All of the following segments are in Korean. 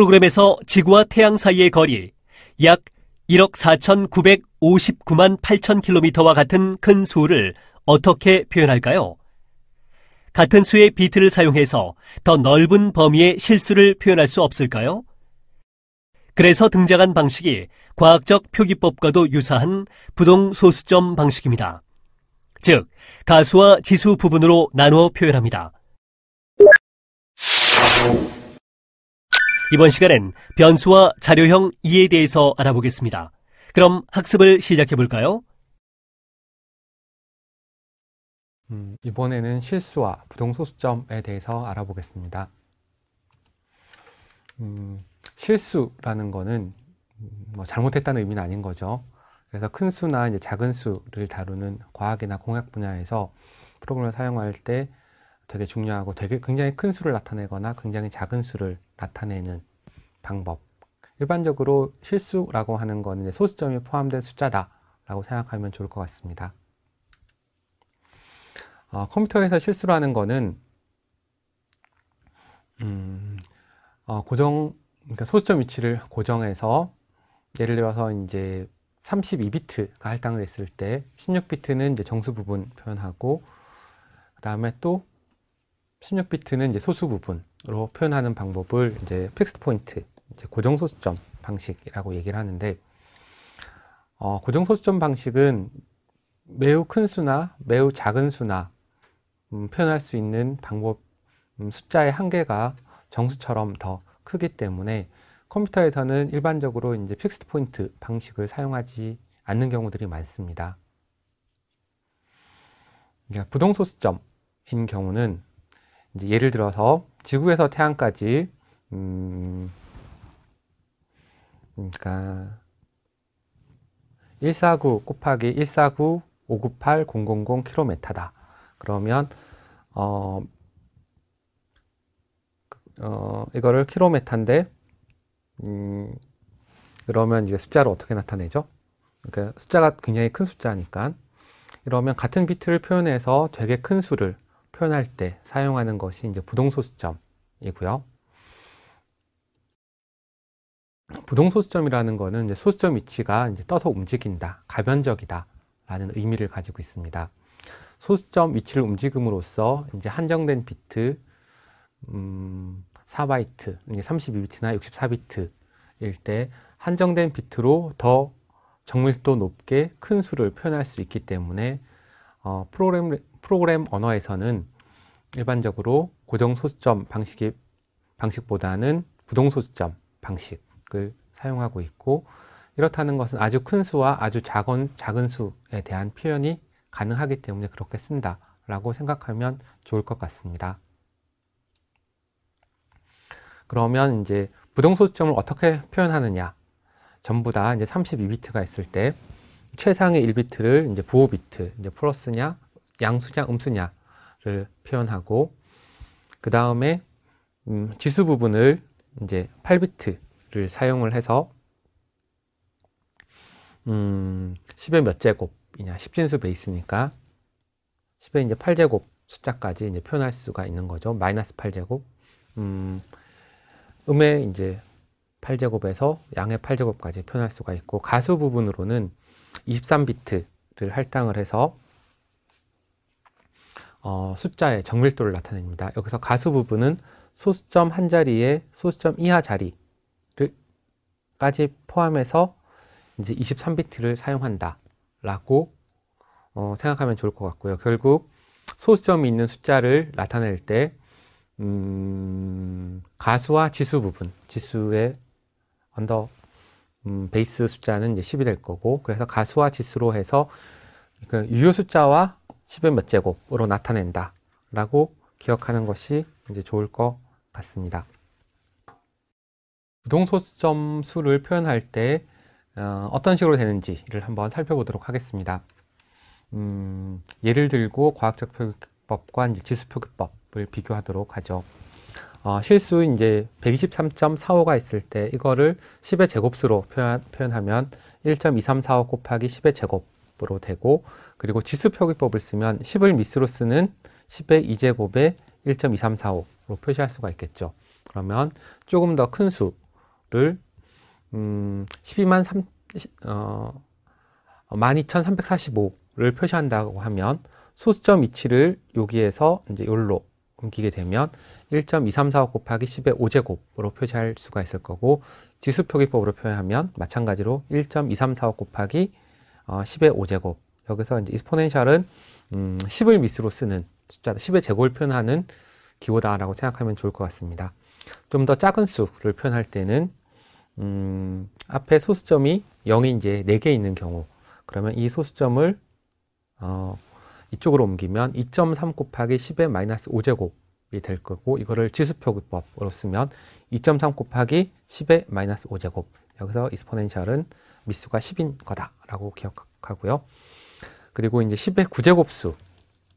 프로그램에서 지구와 태양 사이의 거리 약 1억 4,959만 8천 킬로미터와 같은 큰 수를 어떻게 표현할까요? 같은 수의 비트를 사용해서 더 넓은 범위의 실수를 표현할 수 없을까요? 그래서 등장한 방식이 과학적 표기법과도 유사한 부동 소수점 방식입니다. 즉, 가수와 지수 부분으로 나누어 표현합니다. 이번 시간엔 변수와 자료형 2에 대해서 알아보겠습니다. 그럼 학습을 시작해 볼까요? 음, 이번에는 실수와 부동소수점에 대해서 알아보겠습니다. 음, 실수라는 거는 음, 뭐 잘못했다는 의미는 아닌 거죠. 그래서 큰 수나 이제 작은 수를 다루는 과학이나 공학 분야에서 프로그램을 사용할 때 되게 중요하고 되게 굉장히 큰 수를 나타내거나 굉장히 작은 수를 나타내는 방법. 일반적으로 실수라고 하는 거는 소수점이 포함된 숫자다라고 생각하면 좋을 것 같습니다. 어, 컴퓨터에서 실수를 하는 거는 음, 어, 고정 그러니까 소수점 위치를 고정해서 예를 들어서 이제 32비트가 할당됐을 때 16비트는 이제 정수 부분 표현하고 그 다음에 또 16비트는 이제 소수 부분으로 표현하는 방법을 이제 픽스트 포인트, 이제 고정 소수점 방식이라고 얘기를 하는데 어, 고정 소수점 방식은 매우 큰 수나 매우 작은 수나 음, 표현할 수 있는 방법 음, 숫자의 한계가 정수처럼 더 크기 때문에 컴퓨터에서는 일반적으로 이제 픽스트 포인트 방식을 사용하지 않는 경우들이 많습니다. 그러니까 부동소수점인 경우는 이제 예를 들어서 지구에서 태양까지 음 그러니까 149 곱하기 149 598 000 킬로메타다. 그러면 어, 그, 어 이거를 킬로미터인데 음, 그러면 이제 숫자를 어떻게 나타내죠? 그러니까 숫자가 굉장히 큰 숫자니까 이러면 같은 비트를 표현해서 되게 큰 수를 표현할 때 사용하는 것이 이제 부동소수점이고요. 부동소수점이라는 것은 소수점 위치가 이제 떠서 움직인다, 가변적이다 라는 의미를 가지고 있습니다. 소수점 위치를 움직임으로써 이제 한정된 비트 음, 4바이트, 32비트나 64비트일 때 한정된 비트로 더 정밀도 높게 큰 수를 표현할 수 있기 때문에 어, 프로그램 프로그램 언어에서는 일반적으로 고정 소수점 방식이, 방식보다는 부동 소수점 방식을 사용하고 있고 이렇다는 것은 아주 큰 수와 아주 작은, 작은 수에 대한 표현이 가능하기 때문에 그렇게 쓴다 라고 생각하면 좋을 것 같습니다. 그러면 이제 부동소수점을 어떻게 표현하느냐 전부 다 이제 32비트가 있을 때 최상의 1비트를 이제 부호 비트 이제 플러스냐 양수냐 음수냐를 표현하고 그 다음에 음, 지수 부분을 이제 8비트를 사용을 해서 음, 10의 몇 제곱이냐 10진수 베이스니까 10의 이제 8제곱 숫자까지 이제 표현할 수가 있는 거죠. 마이너스 8제곱 음, 음의 이제 8제곱에서 양의 8제곱까지 표현할 수가 있고 가수 부분으로는 23비트를 할당을 해서 어, 숫자의 정밀도를 나타냅니다. 여기서 가수 부분은 소수점 한 자리에 소수점 이하 자리까지 포함해서 이제 23비트를 사용한다 라고 어, 생각하면 좋을 것 같고요. 결국 소수점이 있는 숫자를 나타낼 때 음, 가수와 지수 부분, 지수의 언더 음, 베이스 숫자는 이제 10이 될 거고 그래서 가수와 지수로 해서 그 유효 숫자와 10의 몇 제곱으로 나타낸다 라고 기억하는 것이 이제 좋을 것 같습니다. 부동소점 수를 표현할 때 어, 떤 식으로 되는지를 한번 살펴보도록 하겠습니다. 음, 예를 들고 과학적 표기법과 이제 지수 표기법을 비교하도록 하죠. 어, 실수 이제 123.45가 있을 때 이거를 10의 제곱수로 표현, 하면 1.2345 곱하기 10의 제곱 제곱으로 되고 그리고 지수표기법을 쓰면 10을 미스로 쓰는 10의 2제곱에 1.2345로 표시할 수가 있겠죠. 그러면 조금 더 큰 수를 음, 12만 3, 어, 12,345를 표시한다고 하면 소수점 위치를 여기에서 이제 여기로 옮기게 되면 1.2345 곱하기 10의 5제곱으로 표시할 수가 있을 거고 지수표기법으로 표현하면 마찬가지로 1.2345 곱하기 10의 어, 5제곱. 여기서 이제 이스포넨셜은 음, 10을 미스로 쓰는 숫자, 10의 제곱을 표현하는 기호다라고 생각하면 좋을 것 같습니다. 좀 더 작은 수를 표현할 때는 음, 앞에 소수점이 0이 이제 4개 있는 경우 그러면 이 소수점을 어, 이쪽으로 옮기면 2.3 곱하기 10의 마이너스 5제곱이 될 거고 이거를 지수표기법으로 쓰면 2.3 곱하기 10의 마이너스 5제곱 여기서 이스포넨셜은 미수가 10인 거다라고 기억하고요. 그리고 이제 10의 9제곱수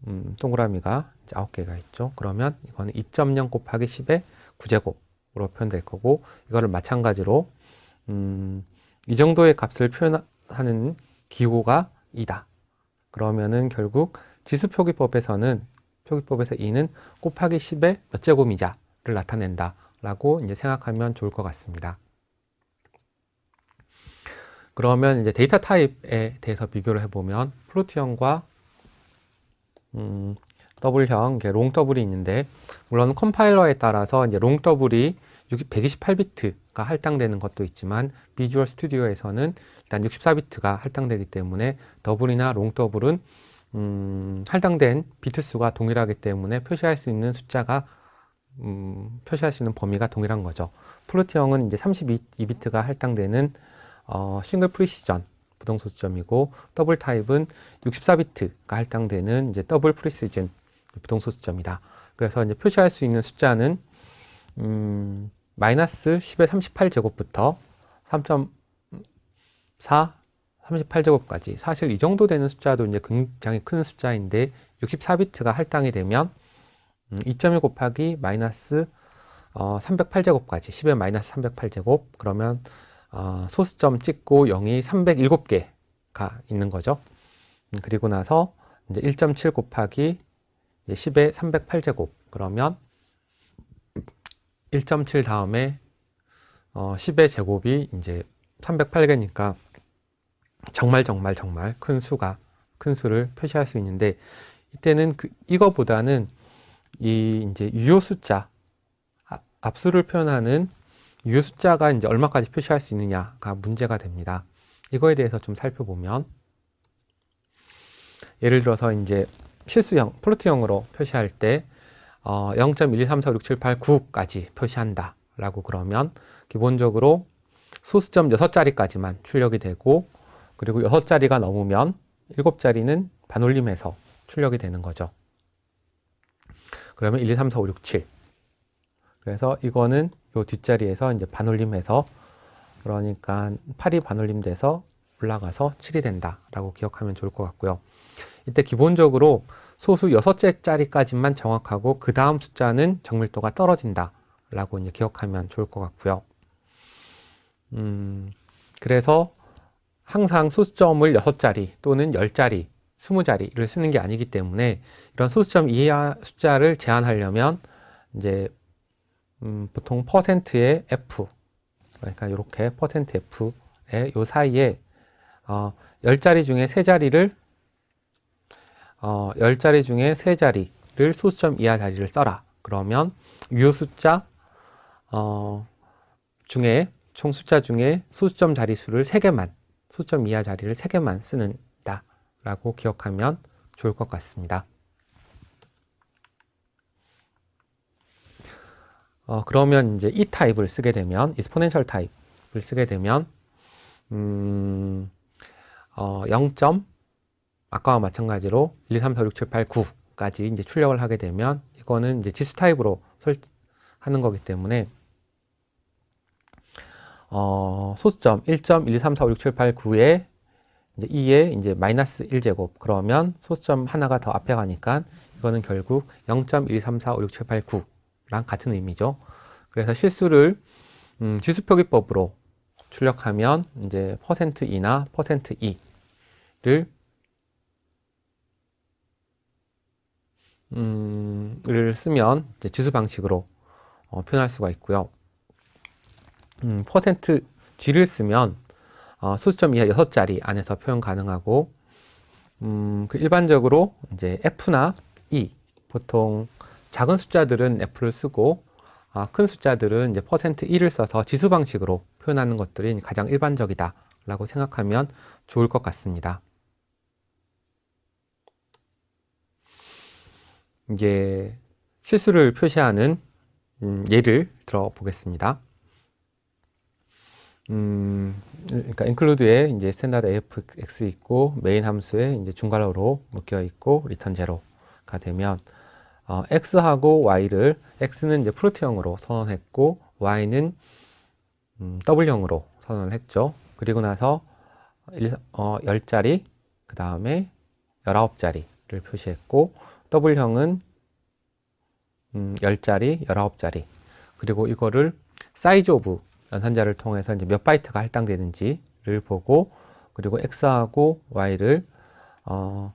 음, 동그라미가 이제 9개가 있죠. 그러면 이거는 2.0 곱하기 10의 9제곱으로 표현될 거고 이거를 마찬가지로 음, 이 정도의 값을 표현하는 기호가 2다. 그러면은 결국 지수 표기법에서는 표기법에서 2는 곱하기 10의 몇 제곱이자를 나타낸다 라고 이제 생각하면 좋을 것 같습니다. 그러면 이제 데이터 타입에 대해서 비교를 해보면 플로트형과 음, 더블형, 롱 더블이 있는데 물론 컴파일러에 따라서 이제 롱 더블이 128비트가 할당되는 것도 있지만 비주얼 스튜디오에서는 일단 64비트가 할당되기 때문에 더블이나 롱 더블은 음, 할당된 비트 수가 동일하기 때문에 표시할 수 있는 숫자가 음, 표시할 수 있는 범위가 동일한 거죠. 플루트형은 이제 32비트가 할당되는 어, 싱글 프리시전 부동소수점이고 더블 타입은 64비트가 할당되는 이제 더블 프리시즌 부동소수점이다. 그래서 이제 표시할 수 있는 숫자는 음, 마이너스 10의 38제곱부터 3.4 38제곱까지 사실 이 정도 되는 숫자도 이제 굉장히 큰 숫자인데 64비트가 할당이 되면 2.1 음, 곱하기 마이너스 어, 308제곱까지 10의 마이너스 308제곱 그러면 어, 소수점 찍고 0이 307개가 있는 거죠. 음, 그리고 나서 이제 1.7 곱하기 이제 10의 308제곱 그러면 1.7 다음에 어, 10의 제곱이 이제 308개니까 정말 정말 정말 큰 수가 큰 수를 표시할 수 있는데 이때는 그, 이거보다는 이 이제 유효 숫자 아, 압수를 표현하는 유 숫자가 이제 얼마까지 표시할 수 있느냐가 문제가 됩니다. 이거에 대해서 좀 살펴보면 예를 들어서 이제 실수형, 플로트형으로 표시할 때 어, 0.1234678,9까지 5 표시한다 라고 그러면 기본적으로 소수점 6자리까지만 출력이 되고 그리고 6자리가 넘으면 7자리는 반올림해서 출력이 되는 거죠. 그러면 1, 2, 3, 4, 5, 6, 7 그래서 이거는 요 뒷자리에서 이제 반올림해서 그러니까 8이 반올림돼서 올라가서 7이 된다라고 기억하면 좋을 것 같고요. 이때 기본적으로 소수 여섯째 자리까지만 정확하고 그 다음 숫자는 정밀도가 떨어진다라고 이제 기억하면 좋을 것 같고요. 음, 그래서 항상 소수점을 여섯 자리 또는 열자리 스무 자리를 쓰는 게 아니기 때문에 이런 소수점 이하 숫자를 제한하려면 이제 음, 보통 퍼센트의 f 그러니까 이렇게 퍼센트 f의 요 사이에 어, 10자리 중에 3자리를 어, 10자리 중에 3자리를 소수점 이하 자리를 써라. 그러면 유효 숫자 어, 중에 총 숫자 중에 소수점 자리수를 3개만 소수점 이하 자리를 3개만 쓰는다 라고 기억하면 좋을 것 같습니다. 어, 그러면 이제 이 타입을 쓰게 되면, 이스포넨셜 타입을 쓰게 되면, 음, 어, 0. 아까와 마찬가지로 1, 2, 3, 4, 6, 7, 8, 9까지 이제 출력을 하게 되면, 이거는 이제 지수 타입으로 설, 하는 거기 때문에, 어, 소수점 1 1, 2, 3, 4, 5, 6, 7, 8, 9에 이제 2에 이제 마이너스 1제곱 그러면 소수점 하나가 더 앞에 가니까 이거는 결국 0.123456789랑 같은 의미죠. 그래서 실수를 음, 지수표기법으로 출력하면 이제 퍼센트 %이나 퍼센트 %2를 음을 쓰면 지수 방식으로 어, 표현할 수가 있고요. 음, 퍼센트 %g를 쓰면 어, 수점 이하 6자리 안에서 표현 가능하고 음, 그 일반적으로 이제 F나 E 보통 작은 숫자들은 애플을 쓰고 아, 큰 숫자들은 이제 퍼센트 1을 써서 지수 방식으로 표현하는 것들이 가장 일반적이다 라고 생각하면 좋을 것 같습니다. 이제 실수를 표시하는 음, 예를 들어보겠습니다. 음, 그러니까 include에 이제 s t a n f x 있고 메인 함수에 이제 중괄호로 묶여 있고 return 0가 되면 어, x하고 y를 x는 이제 프로트형으로 선언했고 y는 음, W형으로 선언을 했죠. 그리고 나서 1, 어, 10자리, 그 다음에 19자리를 표시했고 W형은 음, 10자리, 19자리 그리고 이거를 사이즈 오브 연산자를 통해서 이제 몇 바이트가 할당되는지를 보고 그리고 X하고 Y를 어,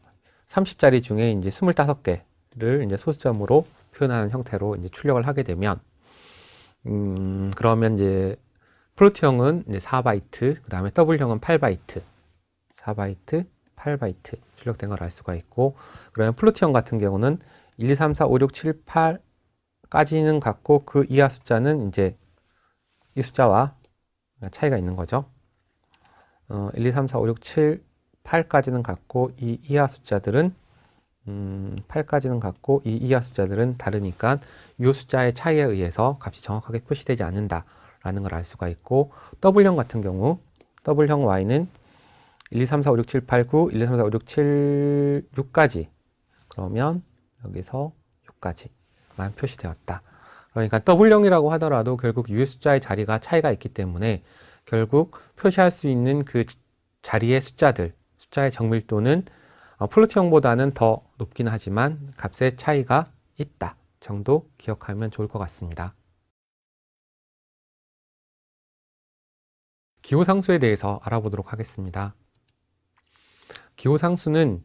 30자리 중에 이제 25개 를 이제 소수점으로 표현하는 형태로 이제 출력을 하게 되면 음, 그러면 이제 플로트형은 이제 4바이트, 그 다음에 W형은 8바이트, 4바이트, 8바이트 출력된 걸 알 수가 있고 그러면 플로트형 같은 경우는 1, 2, 3, 4, 5, 6, 7, 8까지는 같고 그 이하 숫자는 이제 이 숫자와 차이가 있는 거죠. 어, 1, 2, 3, 4, 5, 6, 7, 8까지는 같고 이 이하 숫자들은 음, 8까지는 같고 이 이하 숫자들은 다르니까 이 숫자의 차이에 의해서 값이 정확하게 표시되지 않는다라는 걸 알 수가 있고 W형 같은 경우 W형 Y는 1, 2, 3, 4, 5, 6, 7, 8, 9, 1, 2, 3, 4, 5, 6, 7, 6까지 그러면 여기서 6까지만 표시되었다. 그러니까 W형이라고 하더라도 결국 유의 숫자의 자리가 차이가 있기 때문에 결국 표시할 수 있는 그 자리의 숫자들, 숫자의 정밀도는 어, 플루트형보다는더 높긴 하지만 값의 차이가 있다 정도 기억하면 좋을 것 같습니다. 기호상수에 대해서 알아보도록 하겠습니다. 기호상수는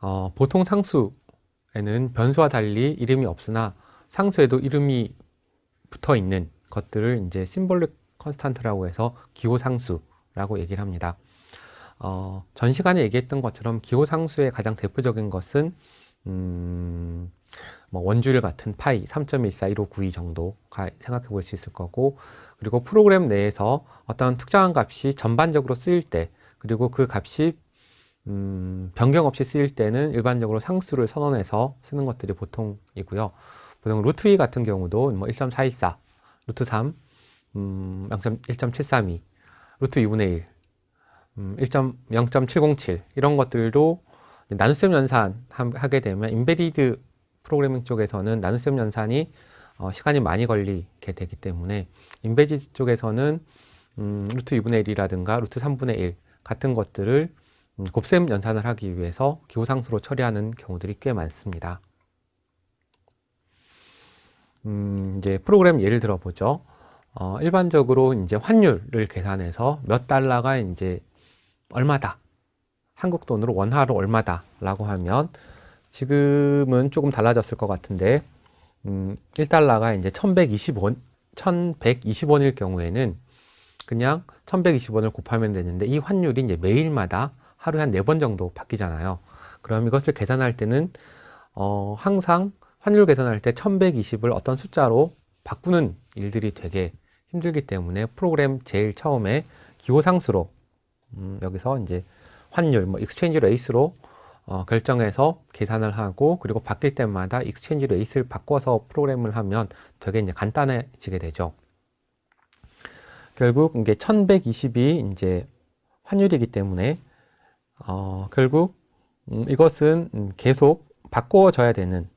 어, 보통 상수에는 변수와 달리 이름이 없으나 상수에도 이름이 붙어 있는 것들을 이제 심볼릭 컨스턴트라고 해서 기호상수라고 얘기를 합니다. 어, 전 시간에 얘기했던 것처럼 기호상수의 가장 대표적인 것은 음, 뭐 원주를 맡은 파이 3.141592 정도가 생각해 볼 수 있을 거고 그리고 프로그램 내에서 어떤 특정한 값이 전반적으로 쓰일 때 그리고 그 값이 음, 변경 없이 쓰일 때는 일반적으로 상수를 선언해서 쓰는 것들이 보통이고요. 보통 루트 2 같은 경우도 뭐 1.414, 루트 3, 음, 1.732, 루트 2분의 1 음, 0.707 이런 것들도 나눗셈 연산 하게 되면 인베디드 프로그래밍 쪽에서는 나눗셈 연산이 어, 시간이 많이 걸리게 되기 때문에 인베디드 쪽에서는 음, 루트 2분의 1이라든가 루트 3분의 1 같은 것들을 음, 곱셈 연산을 하기 위해서 기호상수로 처리하는 경우들이 꽤 많습니다. 음, 이제 프로그램 예를 들어보죠. 어, 일반적으로 이제 환율을 계산해서 몇 달러가 이제 얼마다. 한국 돈으로 원화로 얼마다. 라고 하면 지금은 조금 달라졌을 것 같은데, 음, 1달러가 이제 1120원, 1120원일 경우에는 그냥 1120원을 곱하면 되는데 이 환율이 이제 매일마다 하루에 한 네 번 정도 바뀌잖아요. 그럼 이것을 계산할 때는 어, 항상 환율 계산할 때 1120을 어떤 숫자로 바꾸는 일들이 되게 힘들기 때문에 프로그램 제일 처음에 기호상수로 음, 여기서 이제 환율, 뭐 익스체인지 레이스로 어, 결정해서 계산을 하고 그리고 바뀔 때마다 익스체인지 레이스를 바꿔서 프로그램을 하면 되게 이제 간단해지게 되죠. 결국 이게 1120이 이제 환율이기 때문에 어, 결국 음, 이것은 계속 바꿔져야 되는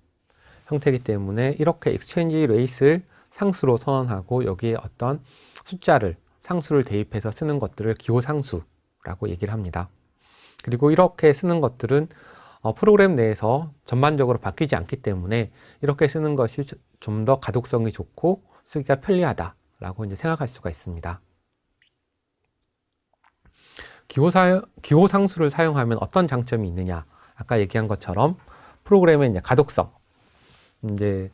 형태이기 때문에 이렇게 익스체인지 레이스를 상수로 선언하고 여기에 어떤 숫자를 상수를 대입해서 쓰는 것들을 기호상수 라고 얘기를 합니다. 그리고 이렇게 쓰는 것들은 어, 프로그램 내에서 전반적으로 바뀌지 않기 때문에 이렇게 쓰는 것이 좀 더 가독성이 좋고 쓰기가 편리하다라고 이제 생각할 수가 있습니다. 기호사, 기호상수를 사용하면 어떤 장점이 있느냐 아까 얘기한 것처럼 프로그램의 이제 가독성 이제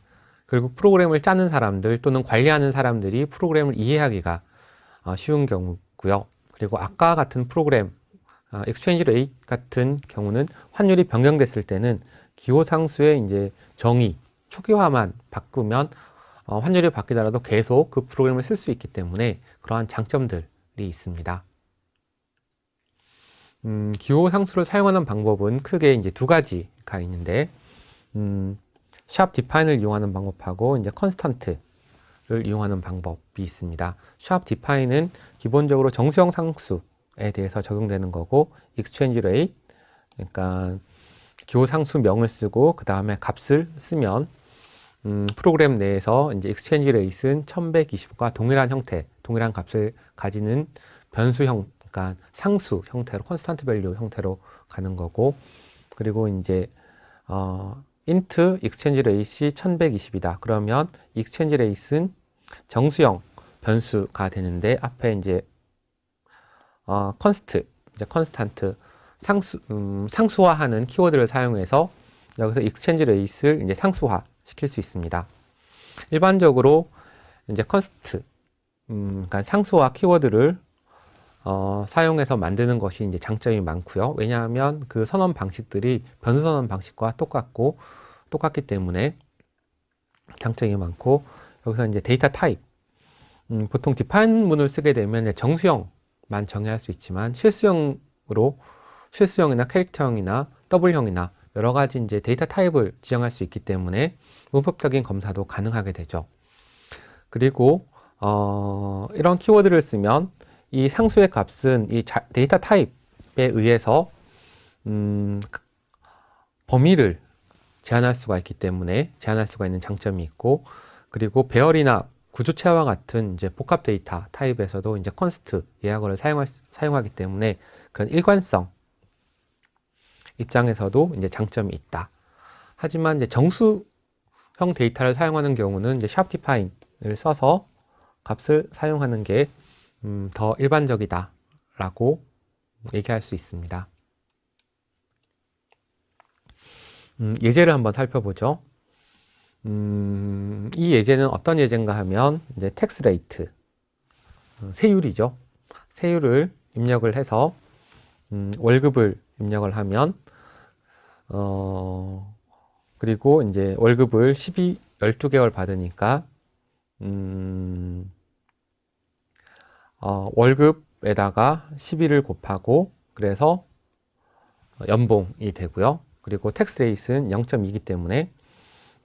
결국 프로그램을 짜는 사람들 또는 관리하는 사람들이 프로그램을 이해하기가 어, 쉬운 경우고요 그리고 아까 같은 프로그램 아, 엑스체인지 레이 같은 경우는 환율이 변경됐을 때는 기호 상수의 이제 정의 초기화만 바꾸면 어, 환율이 바뀌더라도 계속 그 프로그램을 쓸 수 있기 때문에 그러한 장점들이 있습니다. 음, 기호 상수를 사용하는 방법은 크게 이제 두 가지가 있는데 음, 샵 디파인을 이용하는 방법하고 이제 컨스턴트 를 이용하는 방법이 있습니다. 샵 디파인은 기본적으로 정수형 상수에 대해서 적용되는 거고 익스체인지 레이 그러니까 기호 상수명을 쓰고 그 다음에 값을 쓰면 음, 프로그램 내에서 이제 익스체인지 레이스는 1120과 동일한 형태, 동일한 값을 가지는 변수 형, 그러니까 상수 형태로 컨스턴트 밸류 형태로 가는 거고 그리고 이제 어, int 익스체인지 레이 1120이다. 그러면 익스체인지 레이스는 정수형 변수가 되는데 앞에 이제 어, 컨스트, 이제 컨스탄트 상수 음, 상수화하는 키워드를 사용해서 여기서 익스체인지 레이스를 이제 상수화 시킬 수 있습니다. 일반적으로 이제 컨스트, 음, 그러니까 상수화 키워드를 어, 사용해서 만드는 것이 이제 장점이 많고요. 왜냐하면 그 선언 방식들이 변수 선언 방식과 똑같고 똑같기 때문에 장점이 많고 여기서 이제 데이터 타입 음, 보통 디판문을 쓰게 되면 정수형만 정의할 수 있지만 실수형으로 실수형이나 캐릭터형이나 더블형이나 여러 가지 이제 데이터 타입을 지정할 수 있기 때문에 문법적인 검사도 가능하게 되죠. 그리고 어, 이런 키워드를 쓰면 이 상수의 값은 이 자, 데이터 타입에 의해서 음, 범위를 제한할 수가 있기 때문에 제한할 수가 있는 장점이 있고 그리고 배열이나 구조체와 같은 이제 복합 데이터 타입에서도 이제 컨스트 예약어를 사용할, 사용하기 때문에 그런 일관성 입장에서도 이제 장점이 있다. 하지만 이제 정수형 데이터를 사용하는 경우는 이제 샵 디파인을 써서 값을 사용하는 게더 음, 일반적이다 라고 얘기할 수 있습니다. 음 예제를 한번 살펴보죠. 음, 이 예제는 어떤 예제인가 하면 이제 텍스 레이트 어, 세율이죠. 세율을 입력을 해서 음, 월급을 입력을 하면 어, 그리고 이제 월급을 12 12개월 받으니까 음, 어, 월급에다가 12를 곱하고 그래서 연봉이 되고요. 그리고 텍스 레이트는 0.2이기 때문에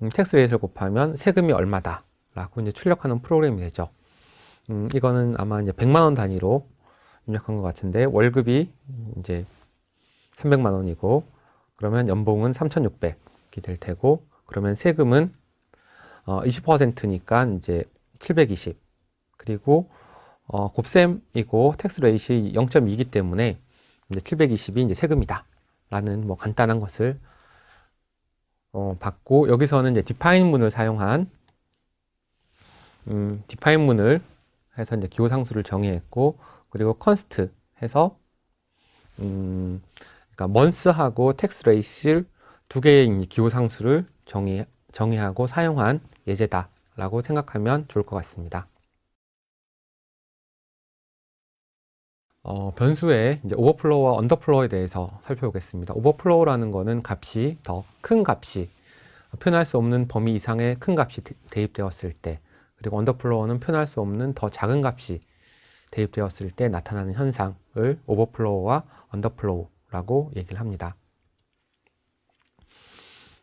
음, 텍스 레이스를 곱하면 세금이 얼마다 라고 이제 출력하는 프로그램이 되죠 음, 이거는 아마 이제 100만원 단위로 입력한 것 같은데 월급이 이제 300만원이고 그러면 연봉은 3600이 될 테고 그러면 세금은 어, 20%니까 이제 720 그리고 어, 곱셈이고 텍스 레이시 0.2이기 때문에 이제 720이 이제 세금이다 라는 뭐 간단한 것을 어, 받고 여기서는 이제 define 문을 사용한 음, define 문을 해서 이제 기호 상수를 정의했고 그리고 const 해서 음, 그러니까 month하고 tax rate를 두 개의 기호 상수를 정의 정의하고 사용한 예제다라고 생각하면 좋을 것 같습니다. 어, 변수의 이제 오버플로우와 언더플로우에 대해서 살펴보겠습니다. 오버플로우라는 것은 값이 더 큰 값이 표현할 수 없는 범위 이상의 큰 값이 대입되었을 때 그리고 언더플로우는 표현할 수 없는 더 작은 값이 대입되었을 때 나타나는 현상을 오버플로우와 언더플로우라고 얘기를 합니다.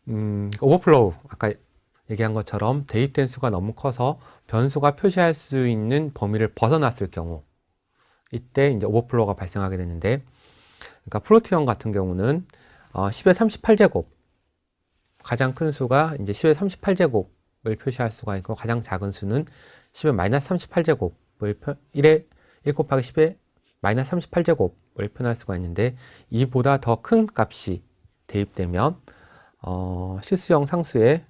음, 오버플로우 아까 얘기한 것처럼 대입된 수가 너무 커서 변수가 표시할 수 있는 범위를 벗어났을 경우 이때 이제 오버플로가 우 발생하게 되는데 그러니까 플로티형 같은 경우는 어, 10의 38제곱 가장 큰 수가 이제 10의 38제곱을 표시할 수가 있고 가장 작은 수는 10의 마이너스 38제곱을 표, 1의 1 곱하기 10의 마이너스 38제곱을 표현할 수가 있는데 이보다 더 큰 값이 대입되면 어, 실수형 상수의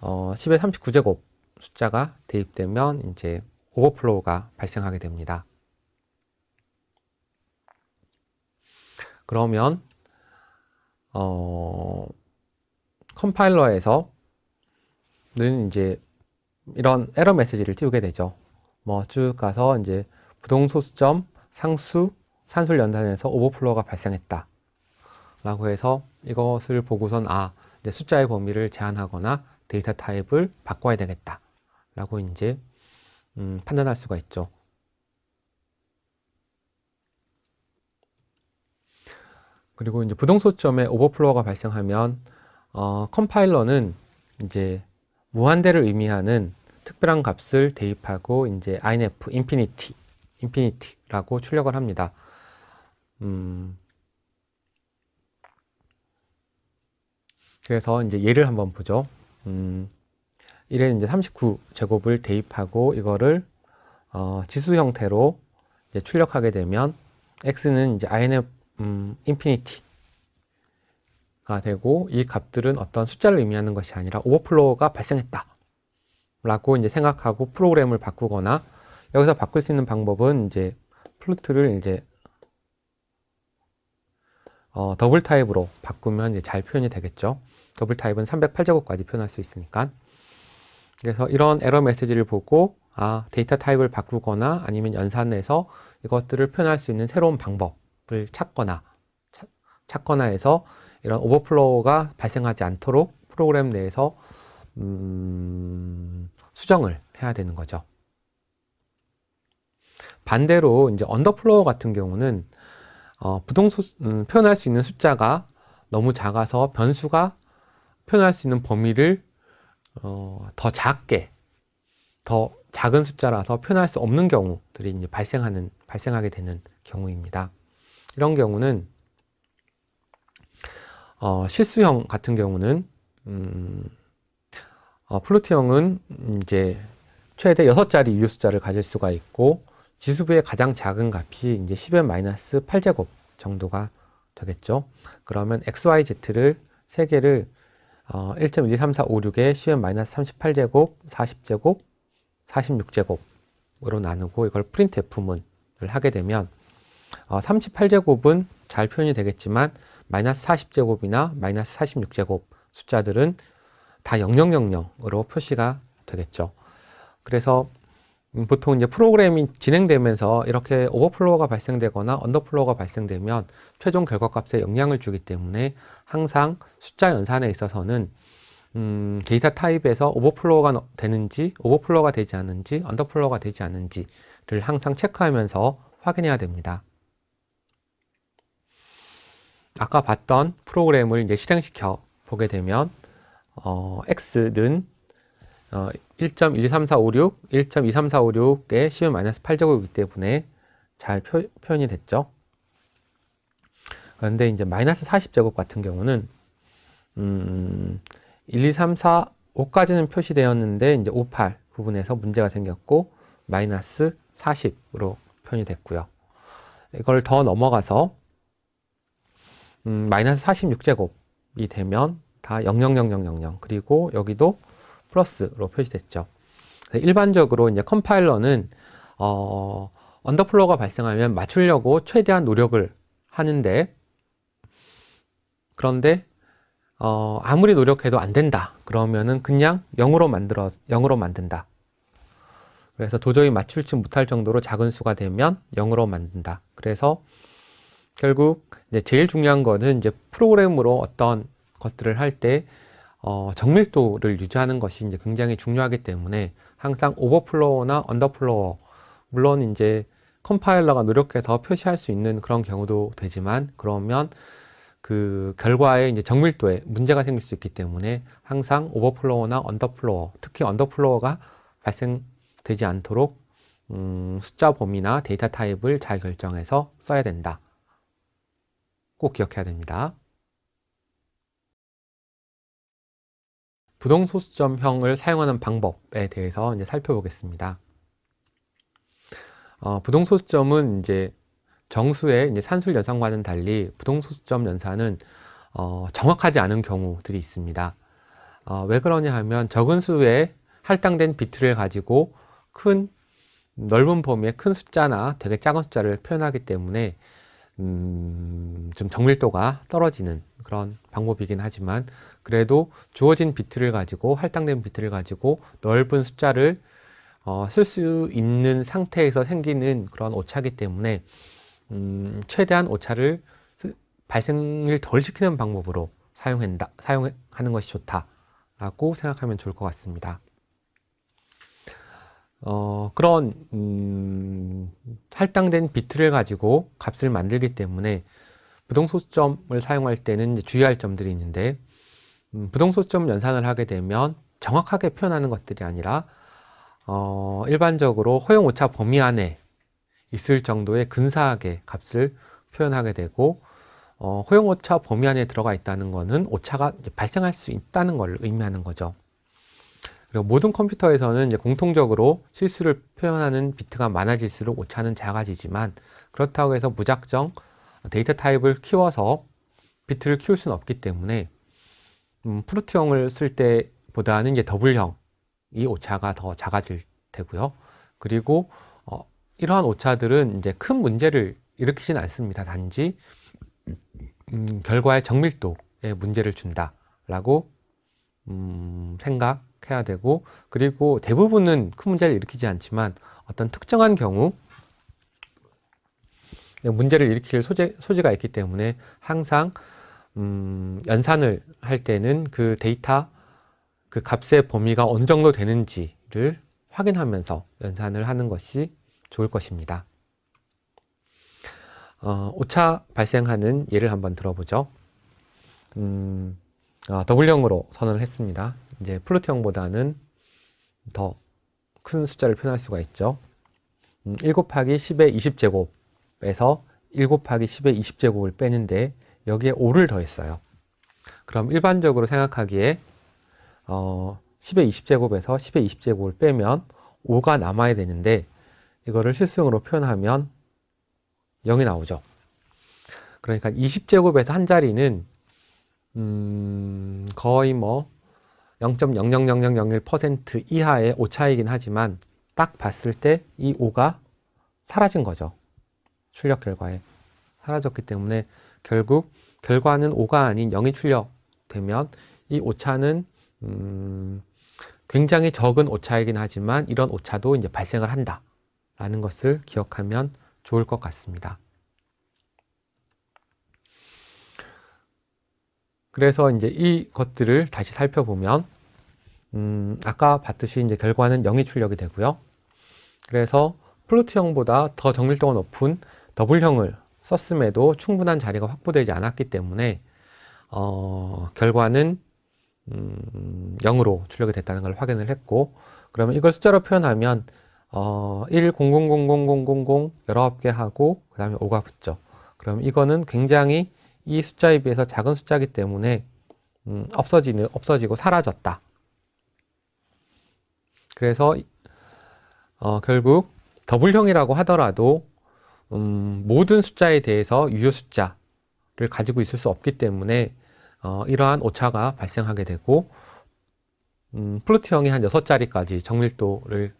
어, 10의 39제곱 숫자가 대입되면 이제 오버플로우가 발생하게 됩니다. 그러면 어, 컴파일러에서는 이제 이런 에러 메시지를 띄우게 되죠. 뭐 쭉 가서 이제 부동소수점 상수 산술 연산에서 오버플로우가 발생했다. 라고 해서 이것을 보고선 아, 이제 숫자의 범위를 제한하거나 데이터 타입을 바꿔야 되겠다. 라고 이제 음, 판단할 수가 있죠. 그리고 이제 부동소점에 오버플로어가 발생하면 어, 컴파일러는 이제 무한대를 의미하는 특별한 값을 대입하고 이제 INF 인피니티 인피니티라고 출력을 합니다. 음, 그래서 이제 예를 한번 보죠. 음, 이래 이제 39 제곱을 대입하고 이거를 어, 지수 형태로 출력하게 되면 x는 이제 INF 음, 인피니티가 되고 이 값들은 어떤 숫자를 의미하는 것이 아니라 오버플로우가 발생했다. 라고 이제 생각하고 프로그램을 바꾸거나 여기서 바꿀 수 있는 방법은 이제 플루트를 이제 어, 더블 타입으로 바꾸면 이제 잘 표현이 되겠죠. 더블 타입은 308제곱까지 표현할 수 있으니까. 그래서 이런 에러 메시지를 보고 아 데이터 타입을 바꾸거나 아니면 연산해서 이것들을 표현할 수 있는 새로운 방법 을 찾거나 찾거나 해서 이런 오버플로우가 발생하지 않도록 프로그램 내에서 음, 수정을 해야 되는 거죠. 반대로 이제 언더플로우 같은 경우는 어, 부동소 음, 표현할 수 있는 숫자가 너무 작아서 변수가 표현할 수 있는 범위를 어, 더 작게 더 작은 숫자라서 표현할 수 없는 경우들이 이제 발생하는 발생하게 되는 경우입니다. 이런 경우는 어, 실수형 같은 경우는 음, 어, 플루트형은 이제 최대 6자리 유효 숫자를 가질 수가 있고 지수부의 가장 작은 값이 이제 10의 마이너스 8제곱 정도가 되겠죠. 그러면 XYZ를 3개를 어, 1.12345,6에 10의 마이너스 38제곱, 40제곱, 46제곱으로 나누고 이걸 프린트 F문을 하게 되면 어, 38제곱은 잘 표현이 되겠지만 마이너스 40제곱이나 마이너스 46제곱 숫자들은 다 0000으로 표시가 되겠죠. 그래서 음, 보통 이제 프로그램이 진행되면서 이렇게 오버플로우가 발생되거나 언더플로우가 발생되면 최종 결과값에 영향을 주기 때문에 항상 숫자 연산에 있어서는 음, 데이터 타입에서 오버플로우가 되는지 오버플로우가 되지 않은지 언더플로우가 되지 않은지를 항상 체크하면서 확인해야 됩니다. 아까 봤던 프로그램을 이제 실행시켜 보게 되면 어, x는 어, 1.12346, 1 2 3 4 6에1 0 8제곱이기 때문에 잘 표, 현이 됐죠. 그런데 이제 마이너스 40제곱 같은 경우는 음, 1, 2, 3, 4, 5까지는 표시되었는데 이제 5, 8 부분에서 문제가 생겼고 마이너스 40으로 표현이 됐고요. 이걸 더 넘어가서 음, 마이너스 46제곱이 되면 다000000 그리고 여기도 플러스로 표시됐죠. 일반적으로 이제 컴파일러는 어, 언더플로가 발생하면 맞추려고 최대한 노력을 하는데 그런데 어, 아무리 노력해도 안 된다. 그러면은 그냥 0으로 만들어 0으로 만든다. 그래서 도저히 맞출지 못할 정도로 작은 수가 되면 0으로 만든다. 그래서 결국 이제 제일 중요한 거는 이제 프로그램으로 어떤 것들을 할때 어, 정밀도를 유지하는 것이 이제 굉장히 중요하기 때문에 항상 오버플로우나언더플로우 물론 이제 컴파일러가 노력해서 표시할 수 있는 그런 경우도 되지만 그러면 그 결과에 이제 정밀도에 문제가 생길 수 있기 때문에 항상 오버플로우나언더플로우 특히 언더플로우가 발생되지 않도록 음, 숫자 범위나 데이터 타입을 잘 결정해서 써야 된다. 꼭 기억해야 됩니다. 부동소수점형을 사용하는 방법에 대해서 이제 살펴보겠습니다. 어, 부동소수점은 이제 정수의 이제 산술 연산과는 달리 부동소수점 연산은 어, 정확하지 않은 경우들이 있습니다. 어, 왜 그러냐 하면 적은 수의 할당된 비트를 가지고 큰 넓은 범위의 큰 숫자나 되게 작은 숫자를 표현하기 때문에 음, 좀 정밀도가 떨어지는 그런 방법이긴 하지만 그래도 주어진 비트를 가지고 할당된 비트를 가지고 넓은 숫자를 어, 쓸 수 있는 상태에서 생기는 그런 오차기 때문에 음, 최대한 오차를 스, 발생을 덜 시키는 방법으로 사용한다, 사용하는 것이 좋다라고 생각하면 좋을 것 같습니다. 어, 그런 음, 할당된 비트를 가지고 값을 만들기 때문에 부동소점을 사용할 때는 주의할 점들이 있는데 음, 부동소점 연산을 하게 되면 정확하게 표현하는 것들이 아니라 어, 일반적으로 허용 오차 범위 안에 있을 정도의 근사하게 값을 표현하게 되고 어, 허용 오차 범위 안에 들어가 있다는 것은 오차가 이제 발생할 수 있다는 걸 의미하는 거죠. 그리고 모든 컴퓨터에서는 이제 공통적으로 실수를 표현하는 비트가 많아질수록 오차는 작아지지만 그렇다고 해서 무작정 데이터 타입을 키워서 비트를 키울 수는 없기 때문에 음, 프루트형을 쓸 때보다는 이제 더블형이 오차가 더 작아질 테고요. 그리고 어, 이러한 오차들은 이제 큰 문제를 일으키진 않습니다. 단지 음, 결과의 정밀도에 문제를 준다라고 음, 생각 해야 되고 그리고 대부분은 큰 문제를 일으키지 않지만 어떤 특정한 경우 문제를 일으킬 소재, 소지가 있기 때문에 항상 음, 연산을 할 때는 그 데이터 그 값의 범위가 어느 정도 되는지를 확인하면서 연산을 하는 것이 좋을 것입니다. 어, 오차 발생하는 예를 한번 들어보죠. 음, 아, W형으로 선언을 했습니다. 이제 플루트형보다는더 큰 숫자를 표현할 수가 있죠. 음, 1 곱하기 10의 20제곱에서 1 곱하기 10의 20제곱을 빼는데 여기에 5를 더했어요. 그럼 일반적으로 생각하기에 어, 10의 20제곱에서 10의 20제곱을 빼면 5가 남아야 되는데 이거를 실수형으로 표현하면 0이 나오죠. 그러니까 20제곱에서 한 자리는 음, 거의 뭐0.00001% 이하의 오차이긴 하지만 딱 봤을 때 이 5가 사라진 거죠. 출력 결과에 사라졌기 때문에 결국 결과는 5가 아닌 0이 출력되면 이 오차는 음 굉장히 적은 오차이긴 하지만 이런 오차도 이제 발생을 한다라는 것을 기억하면 좋을 것 같습니다. 그래서 이제 이 것들을 다시 살펴보면 음, 아까 봤듯이 이제 결과는 0이 출력이 되고요. 그래서 플루트형보다더 정밀도가 높은 더블형을 썼음에도 충분한 자리가 확보되지 않았기 때문에 어, 결과는 음, 0으로 출력이 됐다는 걸 확인을 했고 그러면 이걸 숫자로 표현하면 어, 1, 0000000 19개 하고 그 다음에 5가 붙죠. 그럼 이거는 굉장히 이 숫자에 비해서 작은 숫자이기 때문에 음, 없어지는 없어지고 사라졌다. 그래서 어, 결국 더블형이라고 하더라도 음, 모든 숫자에 대해서 유효 숫자를 가지고 있을 수 없기 때문에 어, 이러한 오차가 발생하게 되고 음, 플루트형이 한 6자리까지 정밀도를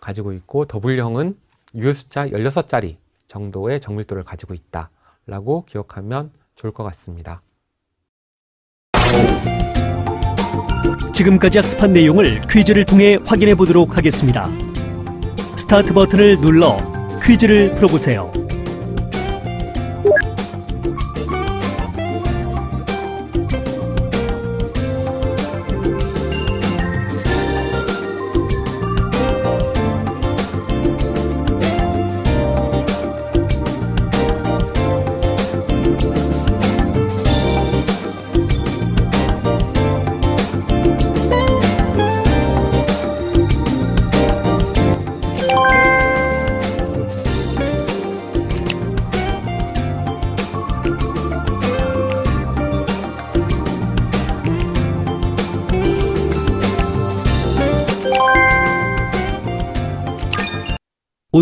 가지고 있고 더블형은 유효 숫자 16자리 정도의 정밀도를 가지고 있다 라고 기억하면 좋을 것 같습니다. 지금까지 학습한 내용을 퀴즈를 통해 확인해 보도록 하겠습니다. 스타트 버튼을 눌러 퀴즈를 풀어보세요.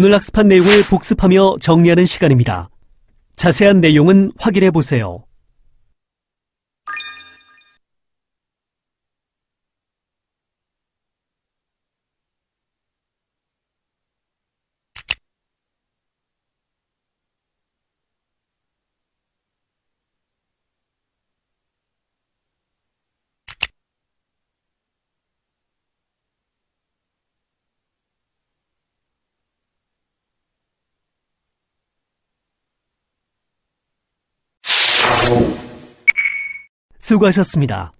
오늘 학습한 내용을 복습하며 정리하는 시간입니다. 자세한 내용은 확인해 보세요. 수고하셨습니다.